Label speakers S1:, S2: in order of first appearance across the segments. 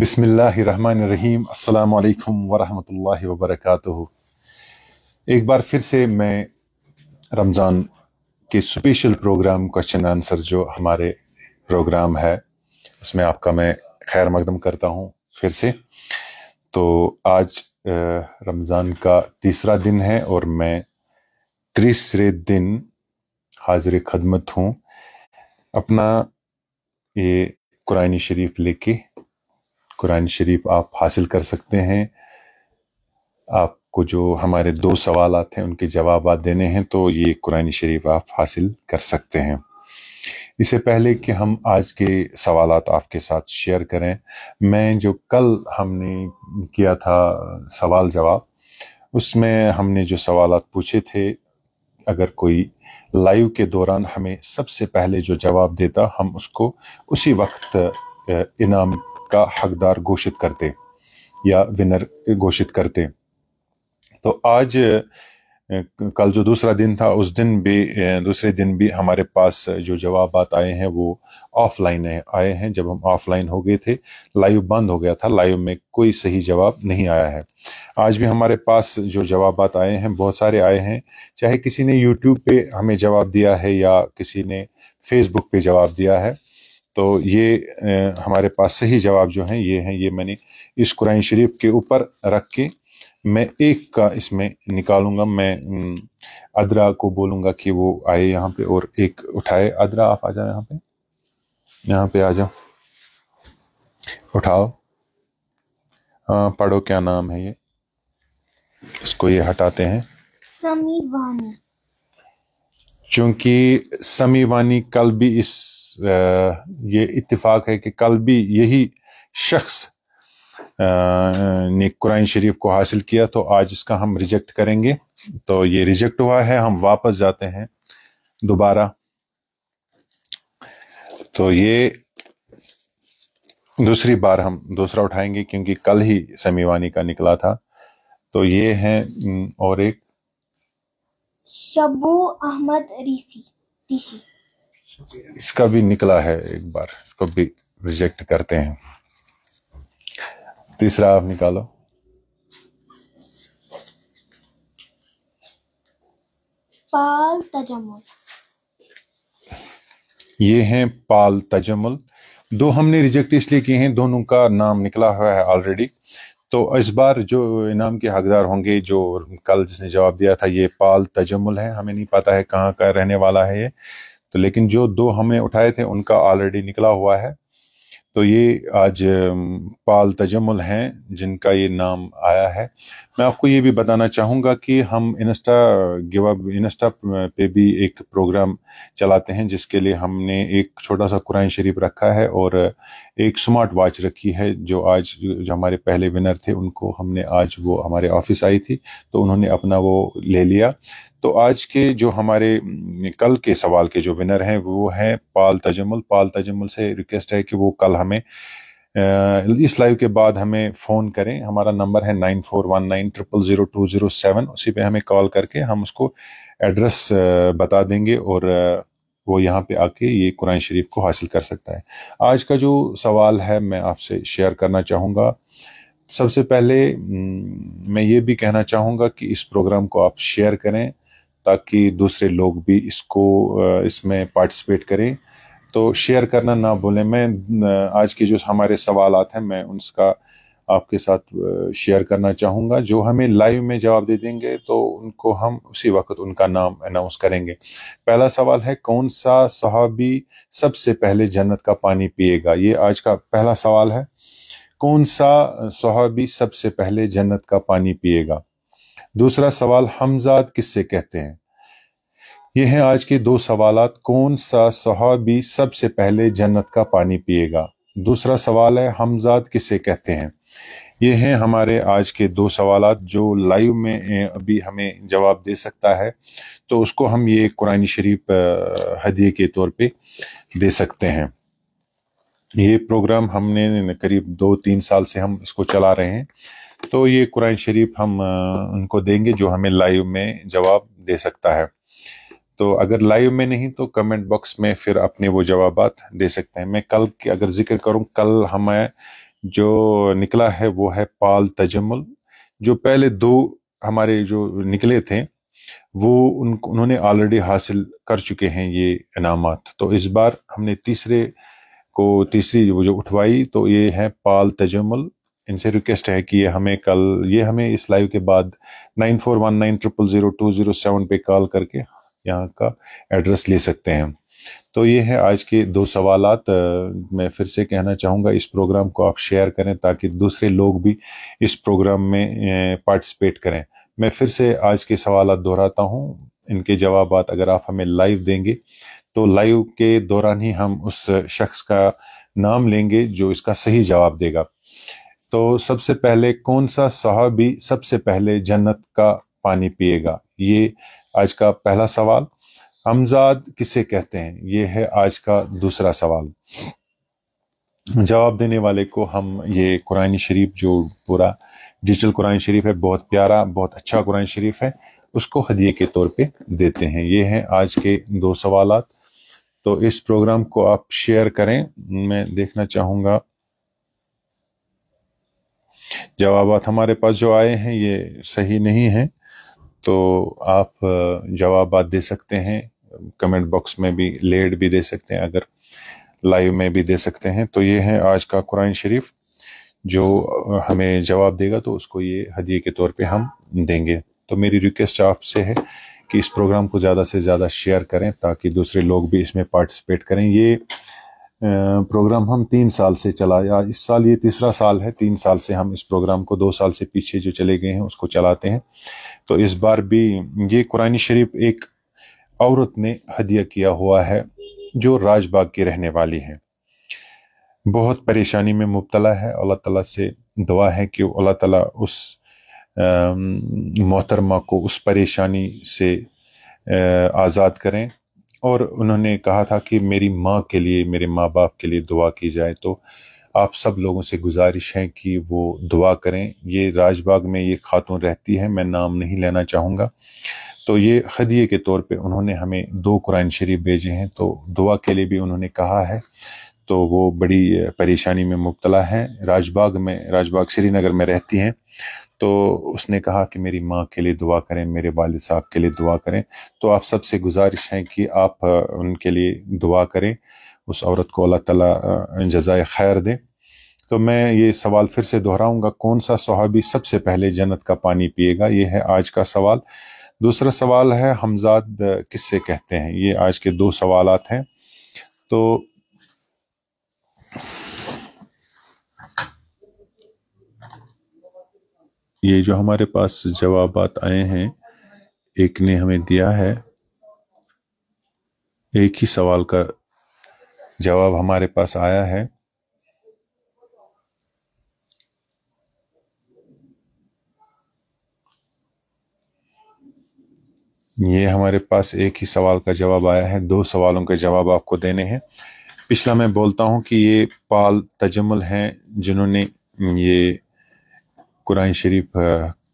S1: बिसमीम् अल्लाम वरम् वबरक एक बार फिर से मैं रमज़ान के स्पेशल प्रोग्राम क्वेश्चन आंसर जो हमारे प्रोग्राम है उसमें आपका मैं खैर मकदम करता हूँ फिर से तो आज रमज़ान का तीसरा दिन है और मैं तीसरे दिन हाजिर खदमत हूँ अपना ये कुरानी शरीफ लेके कुरान शरीफ आप हासिल कर सकते हैं आपको जो हमारे दो सवाल हैं उनके जवाब देने हैं तो ये कुरान शरीफ आप हासिल कर सकते हैं इससे पहले कि हम आज के सवाल आपके साथ शेयर करें मैं जो कल हमने किया था सवाल जवाब उसमें हमने जो सवाल पूछे थे अगर कोई लाइव के दौरान हमें सबसे पहले जो जवाब देता हम उसको उसी वक्त इनाम का हकदार घोषित करते या विनर घोषित करते तो आज कल जो दूसरा दिन था उस दिन भी दूसरे दिन भी हमारे पास जो जवाब आए हैं वो ऑफलाइन आए हैं जब हम ऑफलाइन हो गए थे लाइव बंद हो गया था लाइव में कोई सही जवाब नहीं आया है आज भी हमारे पास जो जवाब आए हैं बहुत सारे आए हैं चाहे किसी ने यूट्यूब पे हमें जवाब दिया है या किसी ने फेसबुक पे जवाब दिया है तो ये हमारे पास सही जवाब जो है ये है ये मैंने इस कुरान शरीफ के ऊपर रख के मैं एक का इसमें निकालूंगा मैं अदरा को बोलूंगा कि वो आए यहाँ पे और एक उठाए अदरा आप आ जाओ यहाँ पे यहाँ पे आ जाओ उठाओ हाँ पढ़ो क्या नाम है ये इसको ये हटाते हैं समी वानी चूंकि समी वानी कल भी इस ये इत्तेफाक है कि कल भी यही शख्स ने कुरान शरीफ को हासिल किया तो आज इसका हम रिजेक्ट करेंगे तो ये रिजेक्ट हुआ है हम वापस जाते हैं दोबारा तो ये दूसरी बार हम दूसरा उठाएंगे क्योंकि कल ही समीवानी का निकला था तो ये है और एक शबू अहमद ऋषि रीसी इसका भी निकला है एक बार इसको भी रिजेक्ट करते हैं तीसरा आप निकालो पाल तजमुल ये हैं पाल तजमुल दो हमने रिजेक्ट इसलिए किए हैं दोनों का नाम निकला हुआ है ऑलरेडी तो इस बार जो इनाम के हकदार होंगे जो कल जिसने जवाब दिया था ये पाल तजमुल है हमें नहीं पता है कहाँ का रहने वाला है ये तो लेकिन जो दो हमने उठाए थे उनका ऑलरेडी निकला हुआ है तो ये आज पाल तजमुल हैं जिनका ये नाम आया है मैं आपको ये भी बताना चाहूँगा कि हम इंस्टा गिव इंस्टा पे भी एक प्रोग्राम चलाते हैं जिसके लिए हमने एक छोटा सा कुरान शरीफ रखा है और एक स्मार्ट वॉच रखी है जो आज जो हमारे पहले विनर थे उनको हमने आज वो हमारे ऑफिस आई थी तो उन्होंने अपना वो ले लिया तो आज के जो हमारे कल के सवाल के जो विनर हैं वो हैं पाल तजमल पाल तजमल से रिक्वेस्ट है कि वो कल हमें इस लाइव के बाद हमें फ़ोन करें हमारा नंबर है nine four one nine triple zero two zero seven उसी पे हमें कॉल करके हम उसको एड्रेस बता देंगे और वो यहाँ पे आके ये कुरान शरीफ को हासिल कर सकता है आज का जो सवाल है मैं आपसे शेयर करना चाहूँगा सबसे पहले मैं ये भी कहना चाहूँगा कि इस प्रोग्राम को आप शेयर करें ताकि दूसरे लोग भी इसको इसमें पार्टिसिपेट करें तो शेयर करना ना भूलें मैं आज के जो हमारे सवाल हैं मैं उनका आपके साथ शेयर करना चाहूँगा जो हमें लाइव में जवाब दे देंगे तो उनको हम उसी वक्त उनका नाम अनाउंस करेंगे पहला सवाल है कौन सा सहाबी सबसे पहले जन्नत का पानी पिएगा ये आज का पहला सवाल है कौन सा सहाबी सबसे पहले जन्नत का पानी पिएगा दूसरा सवाल हमजाद किससे कहते हैं ये हैं आज के दो सवाल कौन सा सहाबी सबसे पहले जन्नत का पानी पिएगा दूसरा सवाल है हमजाद किसे कहते हैं ये हैं हमारे आज के दो सवाल जो लाइव में अभी हमें जवाब दे सकता है तो उसको हम ये कुरान शरीफ हदी के तौर पे दे सकते हैं ये प्रोग्राम हमने करीब दो तीन साल से हम इसको चला रहे हैं तो ये कुरान शरीफ हम उनको देंगे जो हमें लाइव में जवाब दे सकता है तो अगर लाइव में नहीं तो कमेंट बॉक्स में फिर अपने वो जवाब दे सकते हैं मैं कल की अगर जिक्र करूँ कल हमें जो निकला है वो है पाल तजमुल जो पहले दो हमारे जो निकले थे वो उन उन्होंने ऑलरेडी हासिल कर चुके हैं ये इनाम तो इस बार हमने तीसरे को तीसरी वो जो उठवाई तो ये है पाल तजमुल इनसे रिक्वेस्ट है कि ये हमें कल ये हमें इस लाइव के बाद nine four one nine triple zero two zero seven पे कॉल करके यहाँ का एड्रेस ले सकते हैं तो ये है आज के दो सवाल मैं फिर से कहना चाहूँगा इस प्रोग्राम को आप शेयर करें ताकि दूसरे लोग भी इस प्रोग्राम में पार्टिसिपेट करें मैं फिर से आज के सवाल दोहराता हूँ इनके जवाब अगर आप हमें लाइव देंगे तो लाइव के दौरान ही हम उस शख्स का नाम लेंगे जो इसका सही जवाब देगा तो सबसे पहले कौन सा सहाबी सबसे पहले जन्नत का पानी पिएगा ये आज का पहला सवाल हमजाद किसे कहते हैं ये है आज का दूसरा सवाल जवाब देने वाले को हम ये कुरान शरीफ जो पूरा डिजिटल कुरान शरीफ है बहुत प्यारा बहुत अच्छा कुरान शरीफ है उसको हदिये के तौर पे देते हैं ये हैं आज के दो सवाल तो इस प्रोग्राम को आप शेयर करें मैं देखना चाहूँगा जवाब हमारे पास जो आए हैं ये सही नहीं हैं तो आप जवाब दे सकते हैं कमेंट बॉक्स में भी लेड भी दे सकते हैं अगर लाइव में भी दे सकते हैं तो ये है आज का कुरान शरीफ जो हमें जवाब देगा तो उसको ये हदीये के तौर पे हम देंगे तो मेरी रिक्वेस्ट आपसे है कि इस प्रोग्राम को ज़्यादा से ज़्यादा शेयर करें ताकि दूसरे लोग भी इसमें पार्टिसिपेट करें ये प्रोग्राम हम तीन साल से चला या इस साल ये तीसरा साल है तीन साल से हम इस प्रोग्राम को दो साल से पीछे जो चले गए हैं उसको चलाते हैं तो इस बार भी ये कुरानी शरीफ एक औरत ने हदिया किया हुआ है जो राजबाग की रहने वाली है बहुत परेशानी में मुबतला है अल्लाह ताला से दुआ है कि अल्लाह ताला उस मोहतरमा को उस परेशानी से आज़ाद करें और उन्होंने कहा था कि मेरी माँ के लिए मेरे माँ बाप के लिए दुआ की जाए तो आप सब लोगों से गुजारिश है कि वो दुआ करें ये राजबाग में ये खातून रहती है मैं नाम नहीं लेना चाहूँगा तो ये हदिये के तौर पे उन्होंने हमें दो कुरान शरीफ भेजे हैं तो दुआ के लिए भी उन्होंने कहा है तो वो बड़ी परेशानी में मुबतला है राजबाग में राजबाग श्रीनगर में रहती हैं तो उसने कहा कि मेरी माँ के लिए दुआ करें मेरे वाल साहब के लिए दुआ करें तो आप सबसे गुजारिश है कि आप उनके लिए दुआ करें उस औरत को अल्लाह तला जजाय खैर दें तो मैं ये सवाल फिर से दोहराऊंगा कौन सा सहाबी सबसे पहले जन्नत का पानी पिएगा ये है आज का सवाल दूसरा सवाल है हमजाद किससे कहते हैं ये आज के दो सवालत हैं तो ये जो हमारे पास जवाब आए हैं एक ने हमें दिया है एक ही सवाल का जवाब हमारे पास आया है ये हमारे पास एक ही सवाल का जवाब आया है दो सवालों के जवाब आपको देने हैं पिछला मैं बोलता हूं कि ये पाल तजमल हैं जिन्होंने ये कुरान शरीफ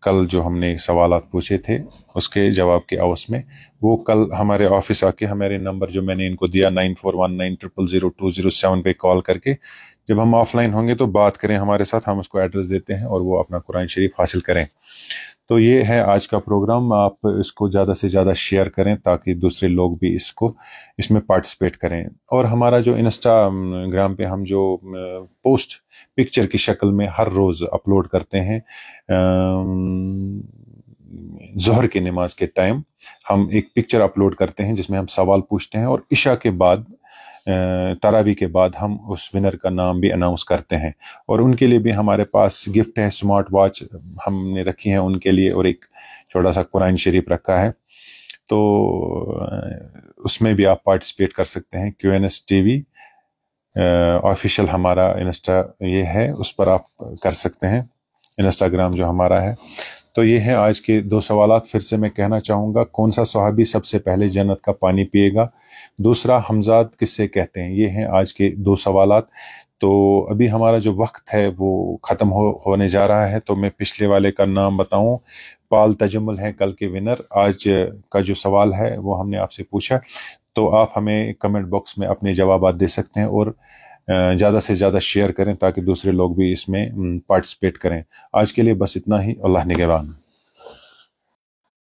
S1: कल जो हमने सवाल पूछे थे उसके जवाब के अवस में वो कल हमारे ऑफिस आके हमारे नंबर जो मैंने इनको दिया nine four one nine triple zero two zero seven पर कॉल करके जब हम ऑफलाइन होंगे तो बात करें हमारे साथ हम उसको एड्रेस देते हैं और वो अपना कुरान शरीफ हासिल करें तो ये है आज का प्रोग्राम आप इसको ज़्यादा से ज़्यादा शेयर करें ताकि दूसरे लोग भी इसको इसमें पार्टिसिपेट करें और हमारा जो इंस्टाग्राम पे हम जो पोस्ट पिक्चर की शक्ल में हर रोज़ अपलोड करते हैं जहर की नमाज के टाइम हम एक पिक्चर अपलोड करते हैं जिसमें हम सवाल पूछते हैं और इशा के बाद तरावी के बाद हम उस विनर का नाम भी अनाउंस करते हैं और उनके लिए भी हमारे पास गिफ्ट है स्मार्ट वॉच हमने रखी है उनके लिए और एक छोटा सा कुरान शरीफ रखा है तो उसमें भी आप पार्टिसिपेट कर सकते हैं Q N S T V official हमारा इंस्टा ये है उस पर आप कर सकते हैं इंस्टाग्राम जो हमारा है तो ये है आज के दो सवाल फिर से मैं कहना चाहूँगा कौन सा सहाबी सबसे पहले जन्नत का पानी पिएगा दूसरा हमजाद किससे कहते हैं ये हैं आज के दो सवालत तो अभी हमारा जो वक्त है वो ख़त्म हो होने जा रहा है तो मैं पिछले वाले का नाम बताऊं पाल तजमल है कल के विनर आज का जो सवाल है वो हमने आपसे पूछा तो आप हमें कमेंट बॉक्स में अपने जवाब दे सकते हैं और ज़्यादा से ज़्यादा शेयर करें ताकि दूसरे लोग भी इसमें पार्टिसिपेट करें आज के लिए बस इतना ही अल्लाह निगवान